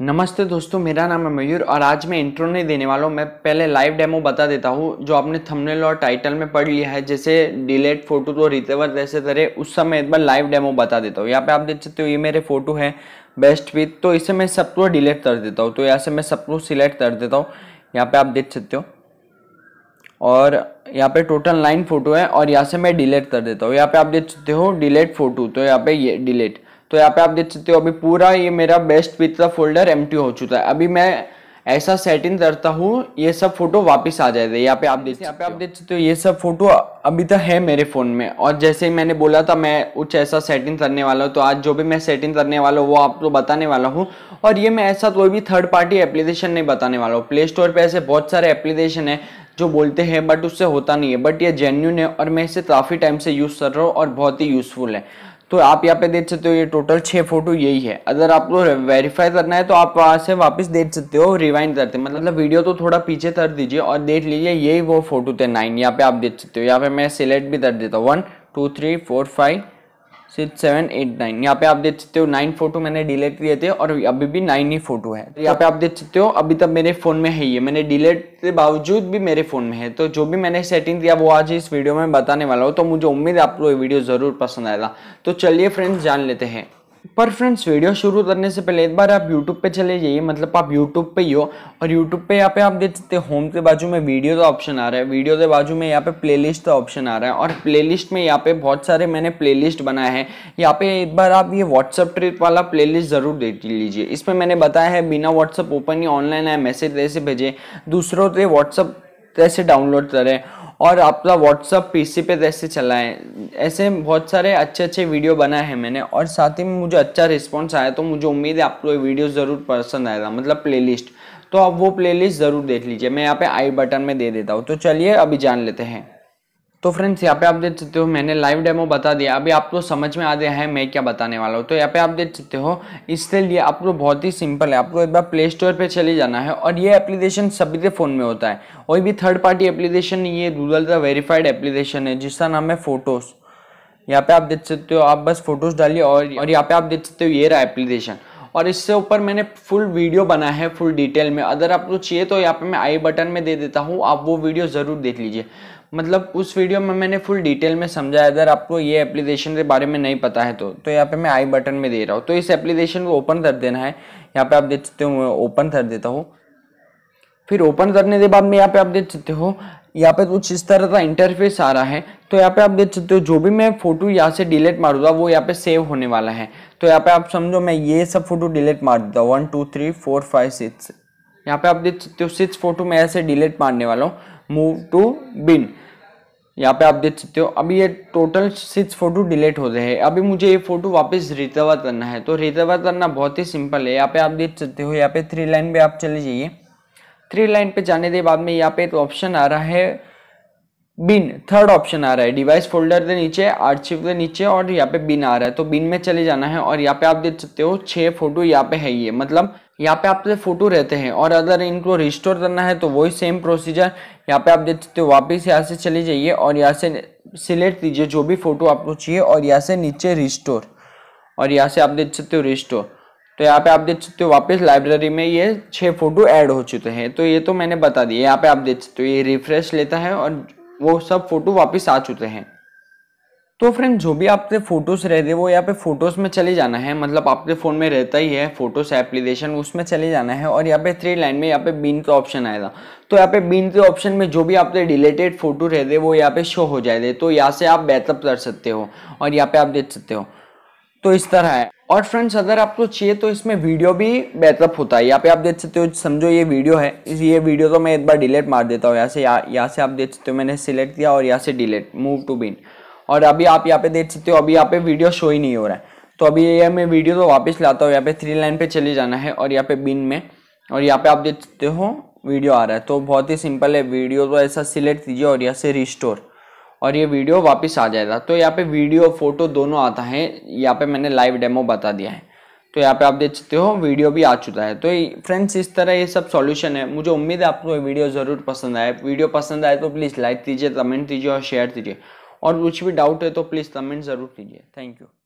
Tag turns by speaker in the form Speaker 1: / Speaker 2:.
Speaker 1: नमस्ते दोस्तों मेरा नाम है मयूर और आज मैं इंट्रो नहीं देने वाला हूँ मैं पहले लाइव डेमो बता देता हूँ जो आपने थंबनेल और टाइटल में पढ़ लिया है जैसे डिलेट फोटो तो रिकवर जैसे तरह उस समय एक बार लाइव डेमो बता देता हूँ यहाँ पे आप देख सकते हो ये मेरे फोटो है बेस्ट विथ तो इसे मैं सबको डिलेट कर देता हूँ तो यहाँ से मैं सबको सिलेक्ट कर देता हूँ यहाँ पर आप देख सकते हो और यहाँ पे टोटल नाइन फोटो है और यहाँ से मैं डिलीट कर देता हूँ यहाँ पे आप देख सकते हो डिलीट फोटो तो यहाँ पे ये डिलीट तो यहाँ पे आप देख सकते हो अभी पूरा ये मेरा बेस्ट पिक का फोल्डर एम हो चुका है अभी मैं ऐसा सेट इन करता हूँ ये सब फोटो वापस आ जाएगा यहाँ पे आप देख यहाँ पे आप देख सकते हो ये सब फोटो अभी तक है मेरे फ़ोन में और जैसे ही मैंने बोला था मैं कुछ ऐसा सेट इन करने वाला हूँ तो आज जो भी मैं सेट इन करने वाला हूँ वो आपको तो बताने वाला हूँ और ये मैं ऐसा कोई भी थर्ड पार्टी एप्लीकेशन नहीं बताने वाला हूँ प्ले स्टोर पर ऐसे बहुत सारे एप्लीकेशन है जो बोलते हैं बट उससे होता नहीं है बट ये जेन्यून है और मैं इसे काफ़ी टाइम से यूज़ कर रहा हूँ और बहुत ही यूज़फुल है तो आप यहाँ पे देख सकते हो ये टोटल छः फोटो यही है अगर आपको वेरीफाई करना है तो आप वहाँ से वापस देख सकते हो रिवाइंड करते मतलब वीडियो तो थोड़ा पीछे कर दीजिए और देख लीजिए यही वो फोटो थे नाइन यहाँ पे आप देख सकते हो यहाँ पे मैं सिलेक्ट भी कर देता हूँ one two three four five six seven eight nine यहाँ पे आप देख सकते हो नाइन फोटो मैंने डिलीट किए थे और अभी भी नाइन ही फोटो है तो यहाँ पे आप देख सकते हो अभी तक मेरे फ़ोन में है ये मैंने डिलीट के बावजूद भी मेरे फ़ोन में है तो जो भी मैंने सेटिंग किया वो आज इस वीडियो में बताने वाला हूँ तो मुझे उम्मीद है आपको ये वीडियो ज़रूर पसंद आएगा तो चलिए फ्रेंड्स जान लेते हैं पर फ्रेंड्स वीडियो शुरू करने से पहले एक बार आप यूट्यूब पे चले जाइए मतलब आप यूट्यूब पे ही हो और यूट्यूब पे यहाँ पे आप देख सकते होम के बाजू में वीडियो का ऑप्शन आ रहा है वीडियो के बाजू में यहाँ पे प्लेलिस्ट का ऑप्शन आ रहा है और प्लेलिस्ट में यहाँ पे बहुत सारे मैंने प्लेलिस्ट बनाए हैं यहाँ पे एक बार आप ये व्हाट्सअप ट्रिप वाला लिस्ट ज़रूर देख लीजिए इसमें मैंने बताया है बिना व्हाट्सअप ओपन ही ऑनलाइन आए मैसेज कैसे भेजें दूसरों से व्हाट्सअप कैसे डाउनलोड करें और अपना व्हाट्सअप पी सी पे चला है ऐसे बहुत सारे अच्छे अच्छे वीडियो बनाए हैं मैंने और साथ ही में मुझे अच्छा रिस्पॉन्स आया तो मुझे उम्मीद है आपको ये वीडियो ज़रूर पसंद आएगा मतलब प्लेलिस्ट तो आप वो प्लेलिस्ट ज़रूर देख लीजिए मैं यहाँ पे आई बटन में दे देता हूँ तो चलिए अभी जान लेते हैं तो फ्रेंड्स यहाँ पे आप देख सकते हो मैंने लाइव डेमो बता दिया अभी आप लोग समझ में आ गया है मैं क्या बताने वाला हूँ तो यहाँ पे आप देख सकते हो इसके लिए आप लोग बहुत ही सिंपल है आपको एक बार प्ले स्टोर पे चले जाना है और ये एप्लीकेशन सभी के फ़ोन में होता है कोई भी थर्ड पार्टी एप्लीकेशन नहीं ये गूगल का वेरीफाइड एप्लीकेशन है जिसका नाम है फोटोज़ यहाँ पे आप देख सकते हो आप बस फोटोज़ डालिए और और यहाँ पे आप देख सकते हो ये रहा एप्लीकेशन और इससे ऊपर मैंने फुल वीडियो बना है फुल डिटेल में अगर आप लोग चाहिए तो यहाँ पे मैं आई बटन में दे देता हूँ आप वो वीडियो ज़रूर देख लीजिए मतलब उस वीडियो में मैंने फुल डिटेल में समझाया अगर आपको ये एप्लीकेशन के बारे में नहीं पता है तो तो यहाँ पे मैं आई बटन में दे रहा हूँ तो इस एप्लीकेशन को ओपन कर देना है यहाँ पे आप देख सकते हो मैं ओपन कर देता हूँ फिर ओपन करने के बाद में यहाँ पे आप देख सकते हो यहाँ पे कुछ इस तरह का इंटरफेस आ रहा है तो यहाँ पे आप देख सकते हो जो भी मैं फोटो यहाँ से डिलीट मारूंगा वो यहाँ पे सेव होने वाला है तो यहाँ पे आप समझो मैं ये सब फोटो डिलीट मार देता हूँ one two three four five six यहाँ पे आप देख सकते हो सिक्स फोटो मैं ऐसे डिलीट मारने वाला हूँ मूव टू बिन यहाँ पे आप देख सकते हो अभी ये टोटल सिक्स फोटो डिलीट हो रहे हैं अभी मुझे ये फोटो वापस रिकवर करना है तो रिकवर करना बहुत ही सिंपल है यहाँ पे आप देख सकते हो यहाँ पे थ्री लाइन पे आप चले जाइए थ्री लाइन पे जाने के बाद में यहाँ पे एक ऑप्शन आ रहा है बिन थर्ड ऑप्शन आ रहा है डिवाइस फोल्डर के नीचे आर्चिव के नीचे और यहाँ पे बिन आ रहा है तो बिन में चले जाना है और यहाँ पे आप देख सकते हो छः फोटो यहाँ पे है ये मतलब यहाँ पे आपसे फोटो रहते हैं और अगर इनको रिस्टोर करना है तो वही सेम प्रोसीजर यहाँ पे आप देख सकते हो वापस यहाँ से चले जाइए और यहाँ से सिलेक्ट कीजिए जो भी फोटो आपको चाहिए और यहाँ से नीचे रिस्टोर और यहाँ से आप देख सकते हो रिस्टोर तो यहाँ पे आप देख सकते हो वापस लाइब्रेरी में ये छः फोटो ऐड हो चुके हैं तो ये तो मैंने बता दिया यहाँ पे आप देख सकते हो ये रिफ्रेश लेता है और वो सब फोटो वापस आ चुके हैं तो फ्रेंड जो भी आपके फोटोज रहते वो यहाँ पे फोटोज में चले जाना है मतलब आपके फ़ोन में रहता ही है फोटोस एप्लीकेशन उसमें चले जाना है और यहाँ पे थ्री लाइन में यहाँ पे बीन का ऑप्शन आएगा तो यहाँ पे बीन के ऑप्शन में जो भी आपके रिलेटेड फोटो रहते वो यहाँ पे शो हो जाए तो यहाँ से आप बैकअप कर सकते हो और यहाँ पे आप देख सकते हो तो इस तरह है और फ्रेंड्स अगर आपको तो चाहिए तो इसमें वीडियो भी बैकअप होता है यहाँ पे आप देख सकते हो समझो ये वीडियो है इस ये वीडियो तो मैं एक बार डिलीट मार देता हूँ यहाँ से यहाँ यहाँ से आप देख सकते हो मैंने सिलेक्ट किया और यहाँ से डिलीट मूव टू बिन और अभी आप यहाँ पे देख सकते हो अभी यहाँ पे वीडियो शो ही नहीं हो रहा है तो अभी ये मैं वीडियो तो वापस लाता हूँ यहाँ पे थ्री लाइन पे चले जाना है और यहाँ पे बिन में और यहाँ पे आप देख सकते हो वीडियो आ रहा है तो बहुत ही सिंपल है वीडियो तो ऐसा सिलेक्ट कीजिए और यहाँ से रिस्टोर और ये वीडियो वापस आ जाएगा तो यहाँ पे वीडियो फोटो दोनों आता है यहाँ पे मैंने लाइव डेमो बता दिया है तो यहाँ पे आप देख सकते हो वीडियो भी आ चुका है तो फ्रेंड्स इस तरह ये सब सॉल्यूशन है मुझे उम्मीद है आपको ये वीडियो ज़रूर पसंद आए वीडियो पसंद आए तो प्लीज़ लाइक कीजिए कमेंट कीजिए और शेयर कीजिए और कुछ भी डाउट है तो प्लीज़ कमेंट ज़रूर कीजिए थैंक यू